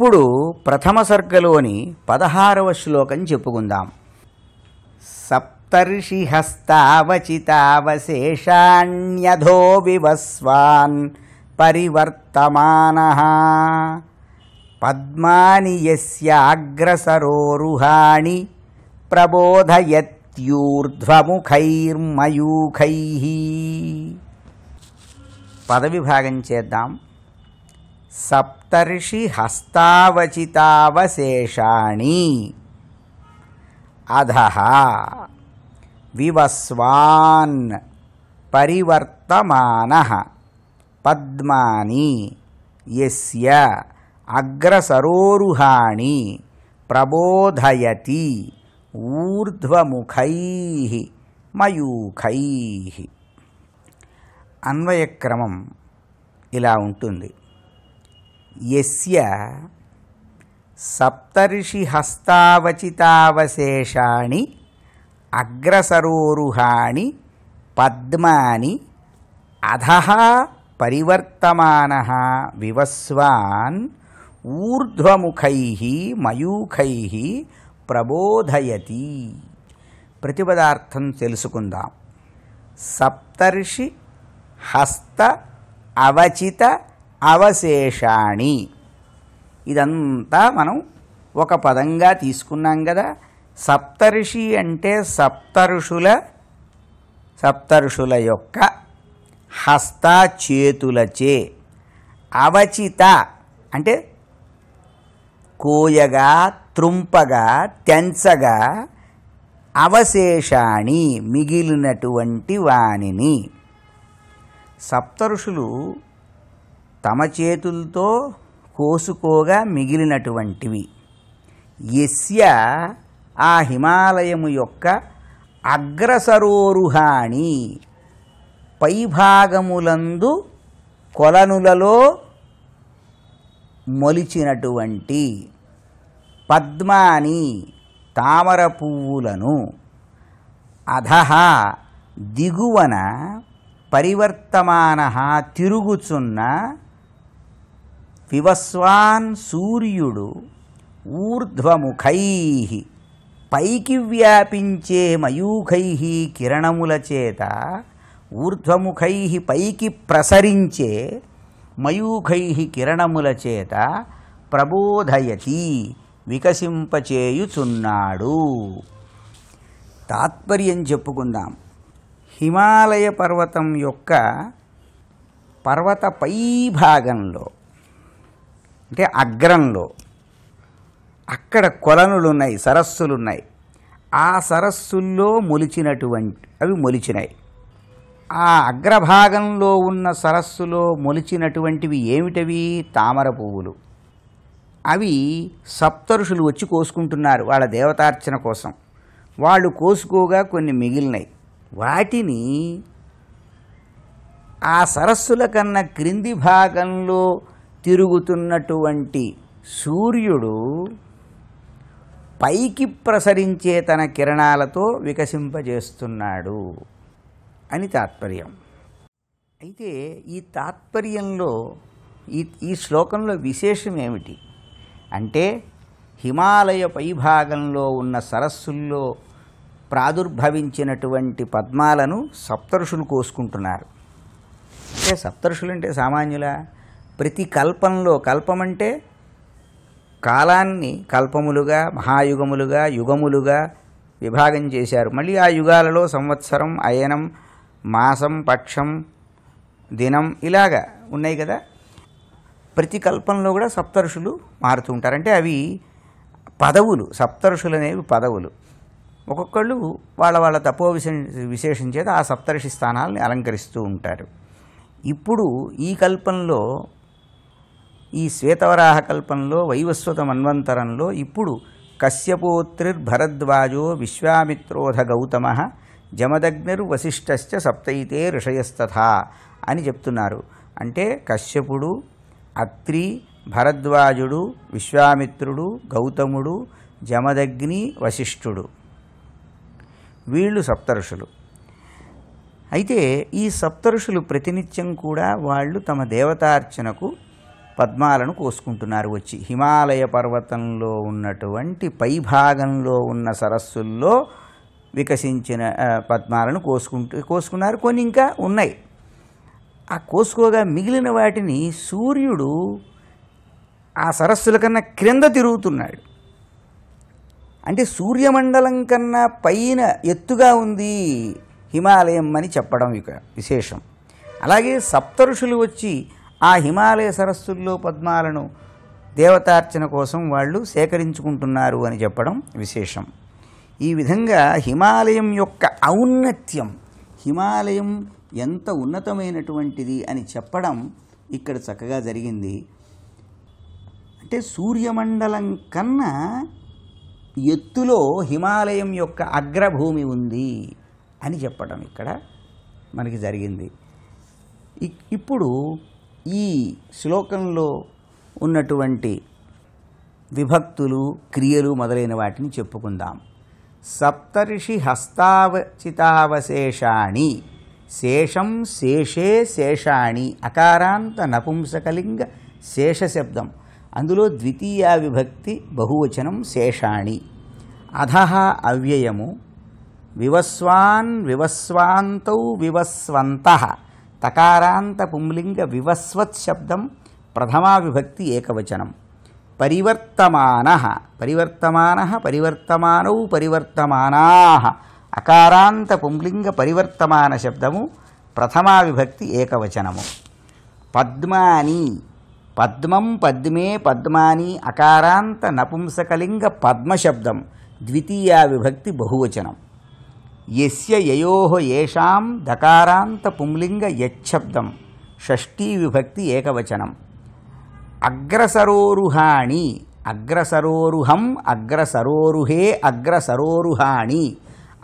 ఇప్పుడు ప్రథమ సర్గలోని పదహారవ శ్లోకం చెప్పుకుందాం సప్తర్షిహస్తావచితావశేషాణ్యధో వివస్వాన్ పరివర్తమాన పద్మాని యస్యాగ్రసరోరుహాణి ప్రబోధయత్యూర్ధ్వముఖైర్మయూఖై పదవిభాగం చేద్దాం సప్తర్షి హస్తావచితావశేషాణి అధ వివస్వాన్ పరివర్తమాన పద్మాని ఎస్య అగ్రసరోరుహాణి ప్రబోధయతి ఊర్ధ్వముఖై మయూఖై అన్వయక్రమం ఇలా ఉంటుంది यस्य सप्तर्षिहस्तावचितावशेषाणि अग्रसरोरुहाणि पद्मानि अधः परिवर्तमानः विवस्वान् ऊर्ध्वमुखैः मयूखैः ప్రబోధయతి ప్రతిపదార్థం తెలుసుకుందాం సప్తర్షి హస్త అవచిత అవశేషాణి ఇదంతా మనం ఒక పదంగా తీసుకున్నాం కదా సప్తర్షి అంటే సప్తరుషుల సప్తరుషుల యొక్క హస్త చేతులచే అవచిత అంటే కోయగా త్రుంపగా తెంచగా అవశేషాణి మిగిలినటువంటి వాణిని సప్తరుషులు తమ చేతులతో కోసుకోగా మిగిలినటువంటివి ఎస్య ఆ హిమాలయము యొక్క అగ్రసరోరుహాణి పైభాగములందు కొలనులలో మొలిచినటువంటి పద్మాని తామర పువ్వులను అధహ దిగువన పరివర్తమాన తిరుగుచున్న వివస్వాన్ సూర్యుడు ఊర్ధ్వముఖై పైకి వ్యాపించే మయూఖై కిరణముల చేత ఊర్ధ్వముఖై పైకి ప్రసరించే మయూఖై కిరణముల చేత ప్రబోధయతి వికసింపచేయుచున్నాడు తాత్పర్యం చెప్పుకుందాం హిమాలయ పర్వతం యొక్క పర్వత పై భాగంలో అంటే అగ్రంలో అక్కడ కొలనులు ఉన్నాయి సరస్సులు ఉన్నాయి ఆ సరస్సుల్లో మొలిచినటువంటి అవి మొలిచినాయి ఆ అగ్రభాగంలో ఉన్న సరస్సులో మొలిచినటువంటివి ఏమిటవి తామర పువ్వులు అవి సప్తరుషులు వచ్చి కోసుకుంటున్నారు వాళ్ళ దేవతార్చన కోసం వాళ్ళు కోసుకోగా కొన్ని మిగిలినాయి వాటిని ఆ సరస్సుల కన్నా క్రింది భాగంలో తిరుగుతున్నటువంటి సూర్యుడు పైకి ప్రసరించే తన కిరణాలతో వికసింపజేస్తున్నాడు అని తాత్పర్యం అయితే ఈ తాత్పర్యంలో ఈ ఈ శ్లోకంలో విశేషం ఏమిటి అంటే హిమాలయ పైభాగంలో ఉన్న సరస్సుల్లో ప్రాదుర్భవించినటువంటి పద్మాలను సప్తరుషులు కోసుకుంటున్నారు అంటే సప్తరుషులు అంటే సామాన్యులా ప్రతి కల్పంలో కల్పమంటే కాలాన్ని కల్పములుగా మహాయుగములుగా యుగములుగా విభాగం చేశారు మళ్ళీ ఆ యుగాలలో సంవత్సరం అయనం మాసం పక్షం దినం ఇలాగా ఉన్నాయి కదా ప్రతి కల్పంలో కూడా సప్తరుషులు మారుతూ ఉంటారు అంటే అవి పదవులు సప్తరుషులు అనేవి పదవులు ఒక్కొక్కళ్ళు వాళ్ళ వాళ్ళ తపో విశే విశేషం చేత ఆ సప్తర్షి స్థానాలని అలంకరిస్తూ ఉంటారు ఇప్పుడు ఈ కల్పంలో ఈ శ్వేతవరాహ కల్పంలో వైవస్వత మన్వంతరంలో ఇప్పుడు కశ్యపోత్రిర్భరద్వాజో విశ్వామిత్రోధ గౌతమ జమదగ్నిర్వశిష్ఠశ్చ సప్తైతే ఋషయస్తథ అని చెప్తున్నారు అంటే కశ్యపుడు అత్రి భరద్వాజుడు విశ్వామిత్రుడు గౌతముడు జమదగ్ని వశిష్ఠుడు వీళ్ళు సప్తఋషులు అయితే ఈ సప్తఋషులు ప్రతినిత్యం కూడా వాళ్ళు తమ దేవతార్చనకు పద్మాలను కోసుకుంటున్నారు వచ్చి హిమాలయ పర్వతంలో ఉన్నటువంటి పైభాగంలో ఉన్న సరస్సుల్లో వికసించిన పద్మాలను కోసుకుంటూ కోసుకున్నారు కొన్ని ఇంకా ఉన్నాయి ఆ కోసుకోగా మిగిలిన వాటిని సూర్యుడు ఆ సరస్సుల కన్నా క్రింద తిరుగుతున్నాడు అంటే సూర్యమండలం కన్నా పైన ఎత్తుగా ఉంది హిమాలయం అని చెప్పడం ఇక విశేషం అలాగే సప్తఋషులు వచ్చి ఆ హిమాలయ సరస్సుల్లో పద్మాలను దేవతార్చన కోసం వాళ్ళు సేకరించుకుంటున్నారు అని చెప్పడం విశేషం ఈ విధంగా హిమాలయం యొక్క ఔన్నత్యం హిమాలయం ఎంత ఉన్నతమైనటువంటిది అని చెప్పడం ఇక్కడ చక్కగా జరిగింది అంటే సూర్యమండలం కన్నా ఎత్తులో హిమాలయం యొక్క అగ్రభూమి ఉంది అని చెప్పడం ఇక్కడ మనకి జరిగింది ఇప్పుడు ఈ శ్లోకంలో ఉన్నటువంటి విభక్తులు క్రియలు మొదలైన వాటిని చెప్పుకుందాం సప్తర్షి హస్తావచితావశేషాణి శేషం శేషే శేషాణి అకారాంత నపుంసకలింగ శేషశబ్దం అందులో ద్వితీయ విభక్తి బహువచనం శేషాణి అధహ అవ్యయము వివస్వాన్ వివస్వాంతౌ వివస్వంత తకారాంత పుంలింగ వివస్వత్ శబ్దం ప్రథమా విభక్తి ఏకవచనం పరివర్తమాన పరివర్తమాన పరివర్తమానౌ పరివర్తమానా అకారాంత పుంలింగ పరివర్తమాన శబ్దము ప్రథమా విభక్తి ఏకవచనము పద్మాని పద్మం పద్మే పద్మాని అకారాంత నపుంసకలింగ పద్మశబ్దం ద్వితీయా విభక్తి బహువచనం ఎస్య ఏషాం ధకారాంత పుంలింగ యచ్చబ్దం షష్ఠీ విభక్తి ఏకవచనం అగ్రసరోరుహాణి అగ్రసరోరుహం అగ్రసరోరుహే అగ్రసరోరుహాణి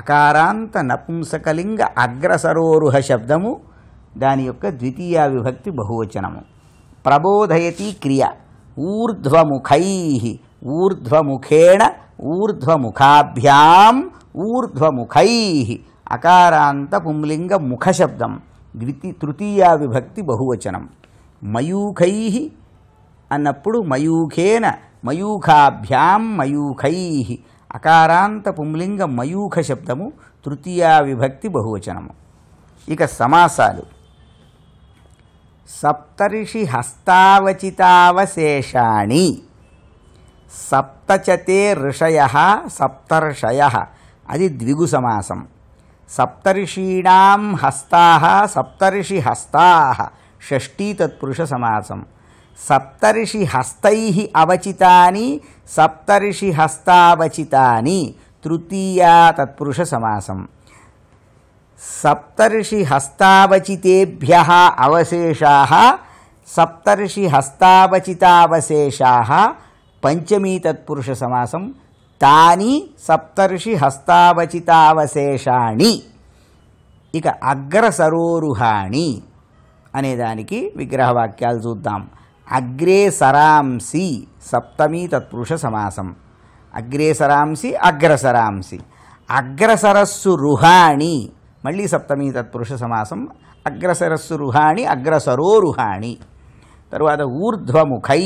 అకారాంత నపుంసకలింగ అగ్రసరోరుహ శబ్దము దాని యొక్క ద్వితీయ విభక్తి బహువచనము ప్రబోధయతి క్రియ ఊర్ధ్వముఖై ఊర్ధ్వముఖేణ ఊర్ధ్వముఖాభ్యాం ఊర్ధ్వముఖై అకారాంత పుంలింగ ముఖశబ్దం ద్వితి తృతీయా విభక్తి బహువచనం మయూఖై అన్నప్పుడు మయూఖేన మయూఖాభ్యాం మయూఖై అకారాంత పుంలింగ మయూఖ శబ్దము తృతీయా విభక్తి బహువచనము ఇక సమాసాలు సప్తర్షి హస్తావచితావశేషాణి సప్తచతే ఋషయ సప్తర్షయ అది ద్విగు సమాసం సప్తర్షీణాం హస్తా సప్తర్షి హస్తా షష్ఠీ తత్పురుష సమాసం సప్తర్షి హస్తై అవచితాని సప్తర్షి హస్తావచితాని తృతీయా తత్పురుష సమాసం సప్తర్షి హస్తావచితేభ్య అవశేషా సప్తర్షి హస్తావచితావశేషా పంచమీ తత్పురుష సమాసం తాని సప్తర్షి హస్తావచితావశేషాణి ఇక అగ్ర సరోరుహాణి అనేదానికి విగ్రహవాక్యాలు చూద్దాం అగ్రే సరాంసి సప్తమి తత్పురుష సమాసం అగ్రే సరాంసి అగ్రసరాంసి అగ్రసరస్సు రుహాణి మళ్ళీ సప్తమి తత్పురుష సమాసం అగ్రసరస్సు రుహాణి అగ్రసరో రుహాణి తర్వాత ఊర్ధ్వముఖై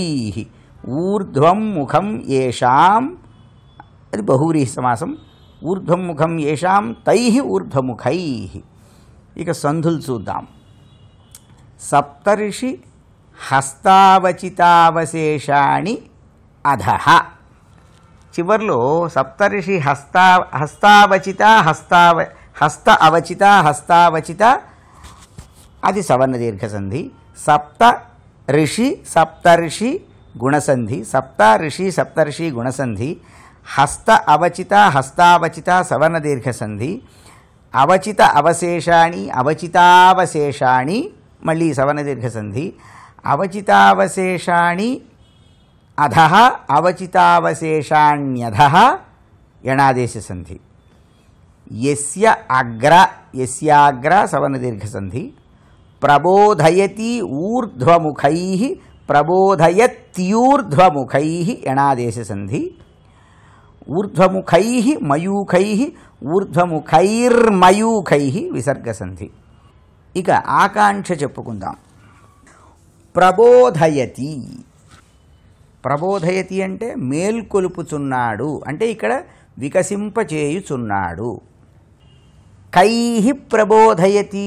ఊర్ధ్వం ముఖం ఏషాం అది బహువ్రీహి సమాసం ఊర్ధ్వముఖం ఏషాం తై ఊర్ధ్వముఖై ఇక సంధులు చూద్దాం సప్తర్షి హస్తావచితావశేషాణి అధహ చివర్లో సప్తర్షి హస్తా హస్తావచిత హస్తావ హస్త అవచిత హస్తావచిత అది సవర్ణ దీర్ఘసంధి సప్త ఋషి సప్తర్షి గుణసంధి సప్త ఋషి సప్తర్షి గుణసంధి हस्त अवचिता हस्तावचिता सवर्ण दीर्घ अवचित अवशेषा अवचितावशेषा मल्ली सवर्ण दीर्घ संधि अवचितावशेषाणि अधः यणादेश संधि यस्य अग्र यस्याग्र सवर्ण दीर्घ संधि प्रबोधयति ऊर्ध्वमुखैः यणादेश संधि ఊర్ధ్వముఖై మయూఖై ఊర్ధ్వముఖైర్మయూఖై విసర్గసంధి ఇక ఆకాంక్ష చెప్పుకుందాం ప్రబోధయతి ప్రబోధయతి అంటే మేల్కొలుపుచున్నాడు అంటే ఇక్కడ వికసింపచేయుచున్నాడు కై ప్రబోధయతి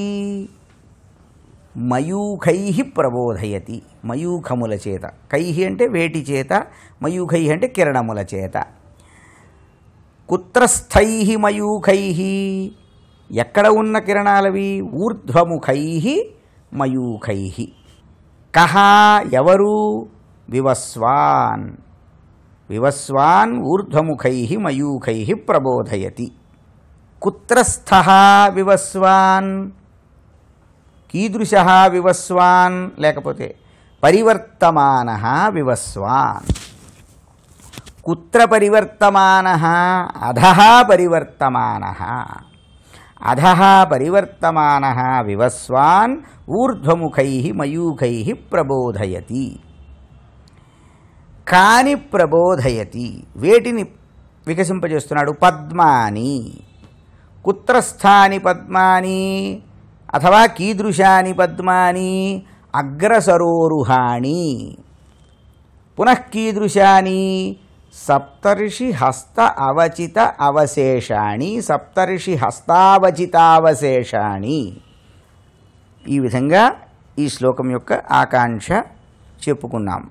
మయూఖై ప్రబోధయతి మయూఖముల చేత కై అంటే వేటి చేత మయూఖై అంటే కిరణముల చేత కుత్రస్థై మయూఖై ఎక్కడ ఉన్న కిరణాలవి ఊర్ధ్వముఖై మయూఖై కహా ఎవరు వివస్వాన్ వివస్వాన్ ఊర్ధ్వముఖై మయూఖై ప్రబోధయతి కుత్రస్థ వివస్వాన్ కీదృశ వివస్వాన్ లేకపోతే పరివర్తమాన వివస్వాన్ कुत्र परिवर्तमानः अधः परिवर्तमानः अधः परिवर्तमानः विवस्वान् ऊर्ध्वमुखैः मयूखैः प्रबोधयति కాని ప్రబోధయతి వేటిని వికసింపజేస్తున్నాడు పద్మాని కుత్రస్థాని పద్మాని అథవా కీదృశాని పద్మాని అగ్రసరోరుహాణి పునఃకీదృశాని సప్తర్షి హస్త అవచిత అవశేషాణి సప్తర్షి హస్తావచితావశేషాణి ఈ విధంగా ఈ శ్లోకం యొక్క ఆకాంక్ష చెప్పుకున్నాం